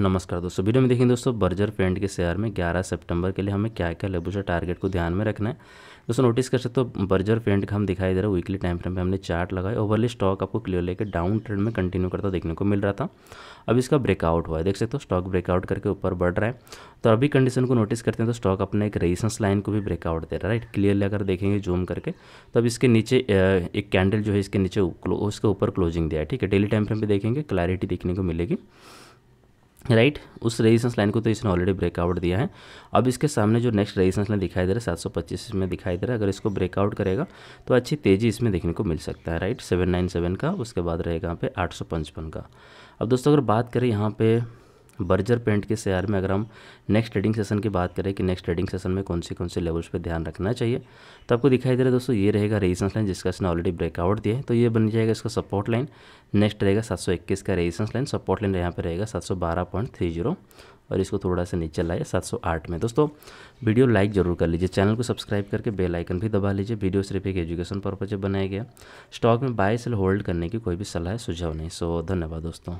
नमस्कार दोस्तों वीडियो में देखेंगे दोस्तों बर्जर पेंट के शेयर में 11 सितंबर के लिए हमें क्या क्या से टारगेट को ध्यान में रखना है दोस्तों नोटिस कर सकते हो बर्जर पेंट का हम दिखाई दे रहा है वीकली टाइम फ्रेम पे हमने चार्ट लगाए ओवरली स्टॉक आपको क्लियर लेकर डाउन ट्रेंड में कंटिन्यू करता देखने को मिल रहा था अब इसका ब्रेकआउट हुआ है देख सकते हो स्टॉक ब्रेकआउट करके ऊपर बढ़ रहा है तो अभी कंडीशन को नोटिस करते हैं तो स्टॉक अपने एक रेजिस्टेंस लाइन को भी ब्रेकआउट दे रहा है राइट क्लियरली अगर देखेंगे जूम करके तो अब इसके नीचे एक कैंडल जो है इसके नीचे उसके ऊपर क्लोजिंग दिया है ठीक है डेली टाइम फ्रेम पर देखेंगे क्लैरिटी देखने को मिलेगी राइट right? उस रेजिस्टेंस लाइन को तो इसने ऑलरेडी ब्रेकआउट दिया है अब इसके सामने जो नेक्स्ट रेजिस्टेंस लाइन दिखाई दे रहा है 725 में दिखाई दे रहा है अगर इसको ब्रेकआउट करेगा तो अच्छी तेज़ी इसमें देखने को मिल सकता है राइट 797 का उसके बाद रहेगा यहाँ पे आठ का अब दोस्तों अगर बात करें यहाँ पे बर्जर पेंट के शेयर में अगर हम नेक्स्ट ट्रेडिंग सेशन की बात करें कि नेक्स्ट ट्रेडिंग सेशन में कौन से कौन से लेवल्स पे ध्यान रखना चाहिए तो आपको दिखाई दे रहा है दोस्तों ये रहेगा रेजिस्टेंस लाइन जिसका इसने ऑलरेडी ब्रेकआउट दिया है तो ये बन जाएगा इसका सपोर्ट लाइन नेक्स्ट रहेगा 721 का रेजिस्टेंस लाइन सपोर्ट लाइन यहाँ पर रहेगा सात और इसको थोड़ा सा नीचे लाए 708 में दोस्तों वीडियो लाइक जरूर कर लीजिए चैनल को सब्सक्राइब करके बेल आइकन भी दबा लीजिए वीडियो सिर्फ एक एजुकेशन पर्पज बनाया गया स्टॉक में बाय सेल होल्ड करने की कोई भी सलाह सुझाव नहीं सो धन्यवाद दोस्तों